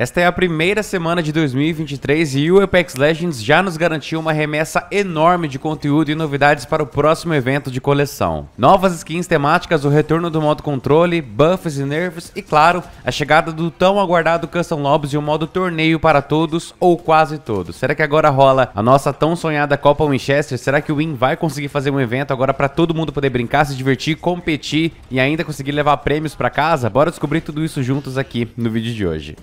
Esta é a primeira semana de 2023 e o Apex Legends já nos garantiu uma remessa enorme de conteúdo e novidades para o próximo evento de coleção. Novas skins temáticas, o retorno do modo controle, buffs e nerfs e, claro, a chegada do tão aguardado Custom Lobbies e o modo torneio para todos ou quase todos. Será que agora rola a nossa tão sonhada Copa Winchester? Será que o Win vai conseguir fazer um evento agora para todo mundo poder brincar, se divertir, competir e ainda conseguir levar prêmios para casa? Bora descobrir tudo isso juntos aqui no vídeo de hoje.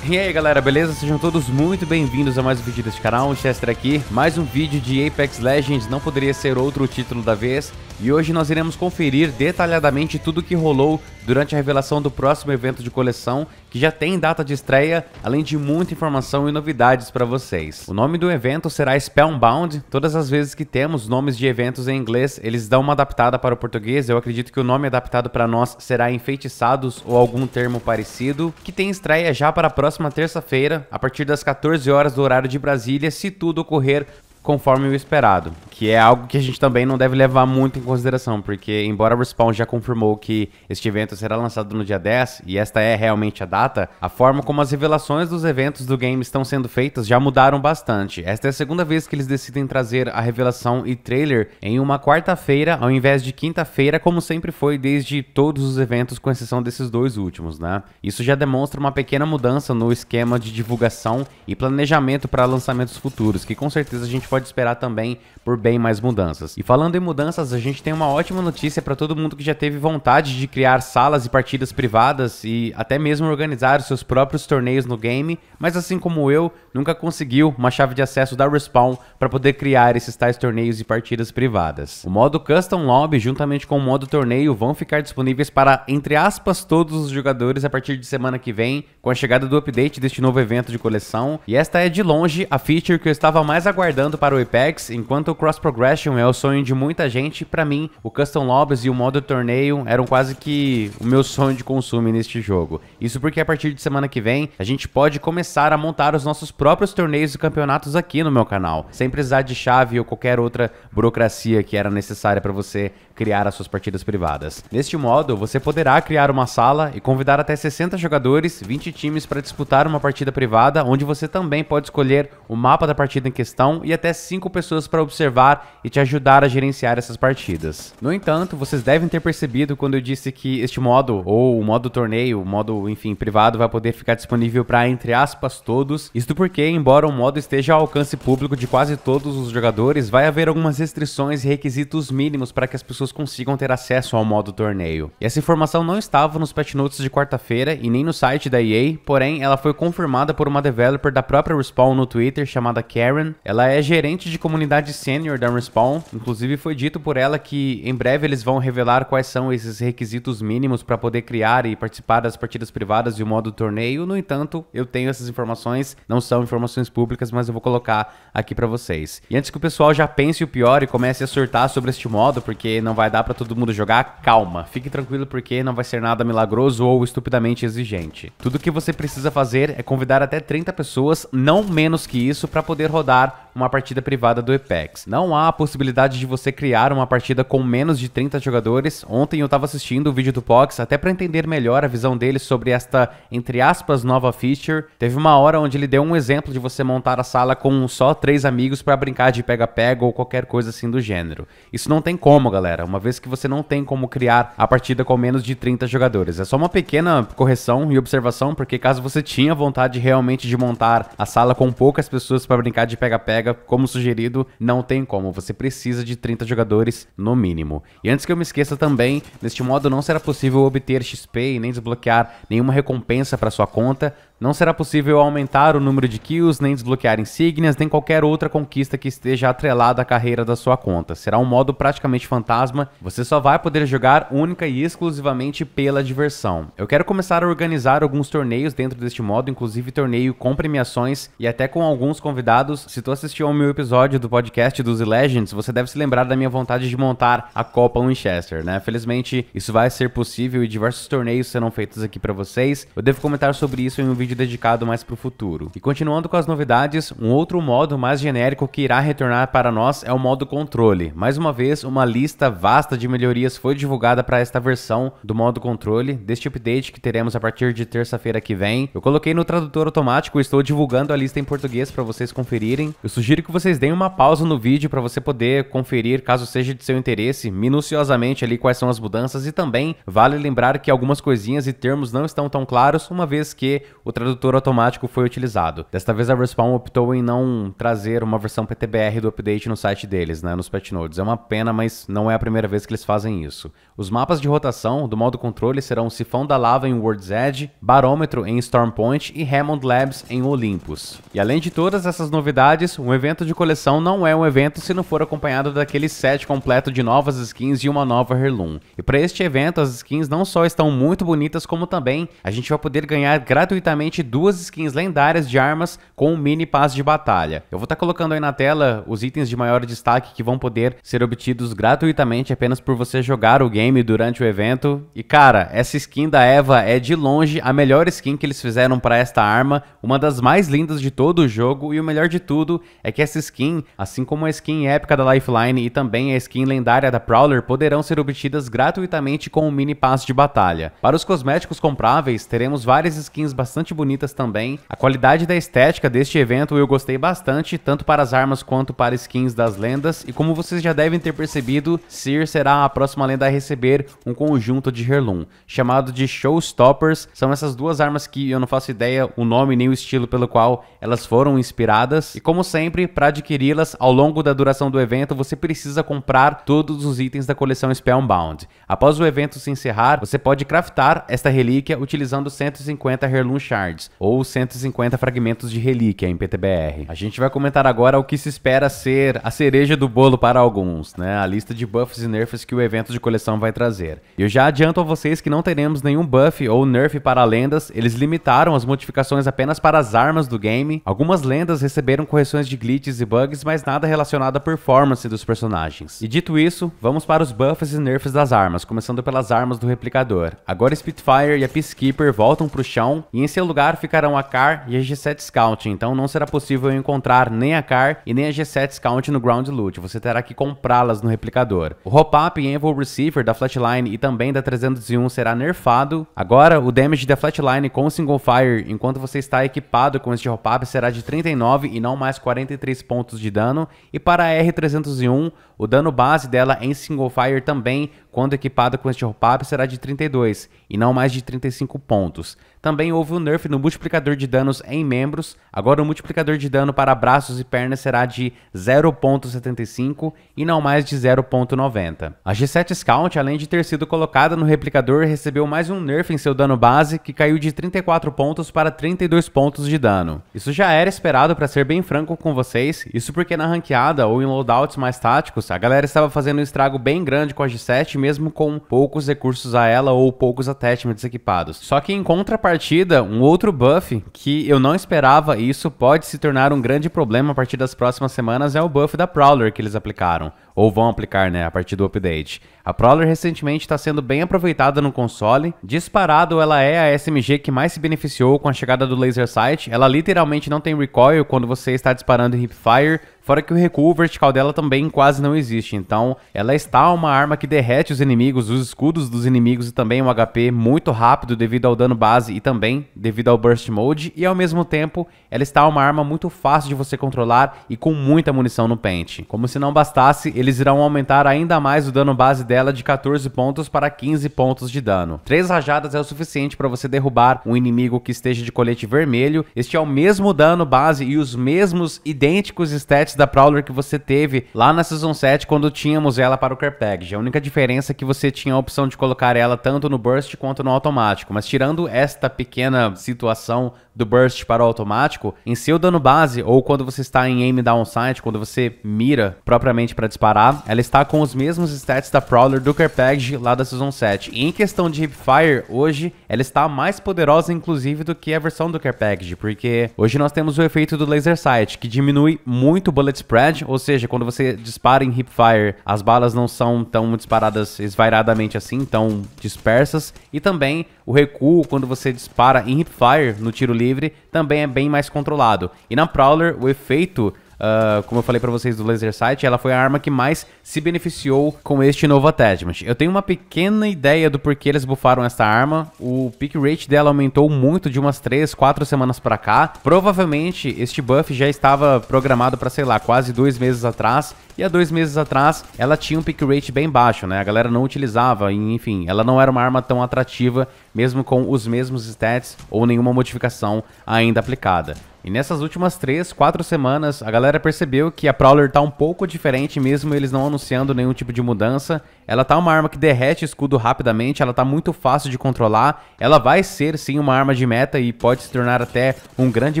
E aí galera, beleza? Sejam todos muito bem-vindos a mais um vídeo deste canal, o Chester aqui. Mais um vídeo de Apex Legends, não poderia ser outro título da vez e hoje nós iremos conferir detalhadamente tudo o que rolou durante a revelação do próximo evento de coleção, que já tem data de estreia, além de muita informação e novidades para vocês. O nome do evento será Spellbound. Todas as vezes que temos nomes de eventos em inglês, eles dão uma adaptada para o português. Eu acredito que o nome adaptado para nós será Enfeitiçados ou algum termo parecido, que tem estreia já para a próxima terça-feira, a partir das 14 horas do horário de Brasília, se tudo ocorrer conforme o esperado, que é algo que a gente também não deve levar muito em consideração, porque embora a Respawn já confirmou que este evento será lançado no dia 10 e esta é realmente a data, a forma como as revelações dos eventos do game estão sendo feitas já mudaram bastante. Esta é a segunda vez que eles decidem trazer a revelação e trailer em uma quarta-feira ao invés de quinta-feira, como sempre foi desde todos os eventos com exceção desses dois últimos, né? Isso já demonstra uma pequena mudança no esquema de divulgação e planejamento para lançamentos futuros, que com certeza a gente pode pode esperar também por bem mais mudanças. E falando em mudanças, a gente tem uma ótima notícia para todo mundo que já teve vontade de criar salas e partidas privadas e até mesmo organizar seus próprios torneios no game, mas assim como eu, nunca conseguiu uma chave de acesso da Respawn para poder criar esses tais torneios e partidas privadas. O modo Custom Lobby, juntamente com o modo torneio, vão ficar disponíveis para, entre aspas, todos os jogadores a partir de semana que vem, com a chegada do update deste novo evento de coleção. E esta é de longe a feature que eu estava mais aguardando para para o Apex, enquanto o Cross Progression é o sonho de muita gente, para mim, o Custom Lobbies e o modo torneio eram quase que o meu sonho de consumo neste jogo. Isso porque a partir de semana que vem, a gente pode começar a montar os nossos próprios torneios e campeonatos aqui no meu canal, sem precisar de chave ou qualquer outra burocracia que era necessária para você criar as suas partidas privadas. Neste modo, você poderá criar uma sala e convidar até 60 jogadores, 20 times para disputar uma partida privada, onde você também pode escolher o mapa da partida em questão e até cinco pessoas para observar e te ajudar a gerenciar essas partidas. No entanto, vocês devem ter percebido quando eu disse que este modo, ou o modo torneio, o modo, enfim, privado, vai poder ficar disponível para, entre aspas, todos. Isto porque, embora o modo esteja ao alcance público de quase todos os jogadores, vai haver algumas restrições e requisitos mínimos para que as pessoas consigam ter acesso ao modo torneio. E essa informação não estava nos patch notes de quarta-feira e nem no site da EA, porém, ela foi confirmada por uma developer da própria Respawn no Twitter chamada Karen. Ela é gerente de comunidade sênior da Respawn. Inclusive, foi dito por ela que em breve eles vão revelar quais são esses requisitos mínimos para poder criar e participar das partidas privadas e o modo torneio. No entanto, eu tenho essas informações, não são informações públicas, mas eu vou colocar aqui para vocês. E antes que o pessoal já pense o pior e comece a surtar sobre este modo, porque não vai dar para todo mundo jogar, calma. Fique tranquilo porque não vai ser nada milagroso ou estupidamente exigente. Tudo que você precisa fazer é convidar até 30 pessoas, não menos que isso, para poder rodar uma partida partida privada do Apex. Não há a possibilidade de você criar uma partida com menos de 30 jogadores. Ontem eu estava assistindo o vídeo do Pox até para entender melhor a visão dele sobre esta, entre aspas, nova feature. Teve uma hora onde ele deu um exemplo de você montar a sala com só três amigos para brincar de pega-pega ou qualquer coisa assim do gênero. Isso não tem como, galera, uma vez que você não tem como criar a partida com menos de 30 jogadores. É só uma pequena correção e observação, porque caso você tinha vontade realmente de montar a sala com poucas pessoas para brincar de pega-pega, como sugerido, não tem como, você precisa de 30 jogadores no mínimo. E antes que eu me esqueça também, neste modo não será possível obter XP e nem desbloquear nenhuma recompensa para sua conta, não será possível aumentar o número de kills, nem desbloquear insígnias, nem qualquer outra conquista que esteja atrelada à carreira da sua conta. Será um modo praticamente fantasma, você só vai poder jogar única e exclusivamente pela diversão. Eu quero começar a organizar alguns torneios dentro deste modo, inclusive torneio com premiações e até com alguns convidados. Se tu assistiu ao meu episódio do podcast dos Legends, você deve se lembrar da minha vontade de montar a Copa Winchester, né? Felizmente, isso vai ser possível e diversos torneios serão feitos aqui para vocês. Eu devo comentar sobre isso em um vídeo vídeo dedicado mais para o futuro. E continuando com as novidades, um outro modo mais genérico que irá retornar para nós é o modo controle. Mais uma vez, uma lista vasta de melhorias foi divulgada para esta versão do modo controle, deste update que teremos a partir de terça-feira que vem. Eu coloquei no tradutor automático, estou divulgando a lista em português para vocês conferirem. Eu sugiro que vocês deem uma pausa no vídeo para você poder conferir, caso seja de seu interesse, minuciosamente ali quais são as mudanças e também vale lembrar que algumas coisinhas e termos não estão tão claros, uma vez que o tradutor automático foi utilizado. Desta vez a Respawn optou em não trazer uma versão PTBR do update no site deles, né, nos patch notes. É uma pena, mas não é a primeira vez que eles fazem isso. Os mapas de rotação do modo controle serão Sifão da Lava em World's Edge, Barômetro em Storm Point e Hammond Labs em Olympus. E além de todas essas novidades, um evento de coleção não é um evento se não for acompanhado daquele set completo de novas skins e uma nova Herloom. E para este evento, as skins não só estão muito bonitas, como também a gente vai poder ganhar gratuitamente duas skins lendárias de armas com um mini passe de batalha. Eu vou estar tá colocando aí na tela os itens de maior destaque que vão poder ser obtidos gratuitamente apenas por você jogar o game durante o evento. E cara, essa skin da Eva é de longe a melhor skin que eles fizeram para esta arma, uma das mais lindas de todo o jogo e o melhor de tudo é que essa skin, assim como a skin épica da Lifeline e também a skin lendária da Prowler poderão ser obtidas gratuitamente com o um mini passe de batalha. Para os cosméticos compráveis, teremos várias skins bastante bonitas também. A qualidade da estética deste evento eu gostei bastante, tanto para as armas quanto para skins das lendas, e como vocês já devem ter percebido, Seer será a próxima lenda a receber um conjunto de Herlum, chamado de Showstoppers. São essas duas armas que eu não faço ideia o nome nem o estilo pelo qual elas foram inspiradas. E como sempre, para adquiri-las ao longo da duração do evento, você precisa comprar todos os itens da coleção Spellbound. Após o evento se encerrar, você pode craftar esta relíquia utilizando 150 Herlum Shards Menards, ou 150 fragmentos de relíquia em PTBR. A gente vai comentar agora o que se espera ser a cereja do bolo para alguns, né? A lista de buffs e nerfs que o evento de coleção vai trazer. Eu já adianto a vocês que não teremos nenhum buff ou nerf para lendas, eles limitaram as modificações apenas para as armas do game. Algumas lendas receberam correções de glitches e bugs, mas nada relacionado à performance dos personagens. E dito isso, vamos para os buffs e nerfs das armas, começando pelas armas do replicador. Agora Spitfire e a Peacekeeper voltam para o chão e em seu lugar lugar ficarão a CAR e a G7 Scout, então não será possível encontrar nem a CAR e nem a G7 Scout no Ground Loot, você terá que comprá-las no replicador. O Hop-Up e Envol Receiver da Flatline e também da 301 será nerfado. Agora, o damage da Flatline com Single Fire, enquanto você está equipado com este Hop-Up, será de 39 e não mais 43 pontos de dano, e para a R301, o dano base dela em single fire também, quando equipada com este roupap, será de 32 e não mais de 35 pontos. Também houve o um nerf no multiplicador de danos em membros, agora o multiplicador de dano para braços e pernas será de 0.75 e não mais de 0.90. A G7 Scout, além de ter sido colocada no replicador, recebeu mais um nerf em seu dano base, que caiu de 34 pontos para 32 pontos de dano. Isso já era esperado para ser bem franco com vocês, isso porque na ranqueada ou em loadouts mais táticos, a galera estava fazendo um estrago bem grande com a G7, mesmo com poucos recursos a ela ou poucos attachments equipados. Só que em contrapartida, um outro buff que eu não esperava e isso pode se tornar um grande problema a partir das próximas semanas é o buff da Prowler que eles aplicaram ou vão aplicar, né, a partir do update. A Prowler recentemente está sendo bem aproveitada no console. Disparado, ela é a SMG que mais se beneficiou com a chegada do Laser Sight. Ela literalmente não tem recoil quando você está disparando em hipfire, Fora que o recuo vertical dela também quase não existe, então ela está uma arma que derrete os inimigos, os escudos dos inimigos e também o HP muito rápido devido ao dano base e também devido ao burst mode, e ao mesmo tempo ela está uma arma muito fácil de você controlar e com muita munição no pente. Como se não bastasse, ele eles irão aumentar ainda mais o dano base dela de 14 pontos para 15 pontos de dano. Três rajadas é o suficiente para você derrubar um inimigo que esteja de colete vermelho. Este é o mesmo dano base e os mesmos idênticos stats da Prowler que você teve lá na Season 7 quando tínhamos ela para o Package. A única diferença é que você tinha a opção de colocar ela tanto no Burst quanto no Automático. Mas tirando esta pequena situação do Burst para o Automático, em seu dano base ou quando você está em aim down sight, quando você mira propriamente para disparar comparar, ela está com os mesmos stats da Prowler do Carpage lá da Season 7. E em questão de Hipfire, hoje ela está mais poderosa inclusive do que a versão do Carpage, porque hoje nós temos o efeito do Laser Sight, que diminui muito o Bullet Spread, ou seja, quando você dispara em Hipfire, as balas não são tão disparadas esvairadamente assim, tão dispersas, e também o recuo quando você dispara em Hipfire, no tiro livre, também é bem mais controlado. E na Prowler, o efeito Uh, como eu falei para vocês do Laser Sight, ela foi a arma que mais se beneficiou com este novo attachment. Eu tenho uma pequena ideia do porquê eles bufaram esta arma. O pick rate dela aumentou muito de umas 3, 4 semanas para cá. Provavelmente este buff já estava programado para, sei lá, quase dois meses atrás. E há dois meses atrás ela tinha um pick rate bem baixo, né? A galera não utilizava, enfim, ela não era uma arma tão atrativa, mesmo com os mesmos stats ou nenhuma modificação ainda aplicada. E nessas últimas três, quatro semanas, a galera percebeu que a Prowler tá um pouco diferente, mesmo eles não anunciando nenhum tipo de mudança. Ela tá uma arma que derrete escudo rapidamente, ela tá muito fácil de controlar, ela vai ser sim uma arma de meta e pode se tornar até um grande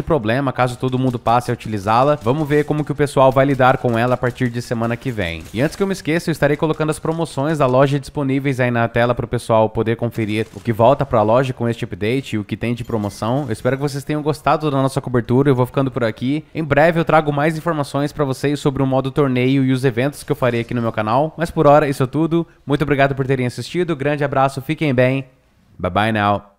problema caso todo mundo passe a utilizá-la. Vamos ver como que o pessoal vai lidar com ela a partir de semana que vem. E antes que eu me esqueça, eu estarei colocando as promoções da loja disponíveis aí na tela para o pessoal poder conferir o que volta para a loja com este update e o que tem de promoção. Eu espero que vocês tenham gostado da nossa cobertura, eu vou ficando por aqui. Em breve eu trago mais informações para vocês sobre o modo torneio e os eventos que eu farei aqui no meu canal, mas por hora isso é tudo tudo. Muito obrigado por terem assistido. Grande abraço, fiquem bem. Bye bye now.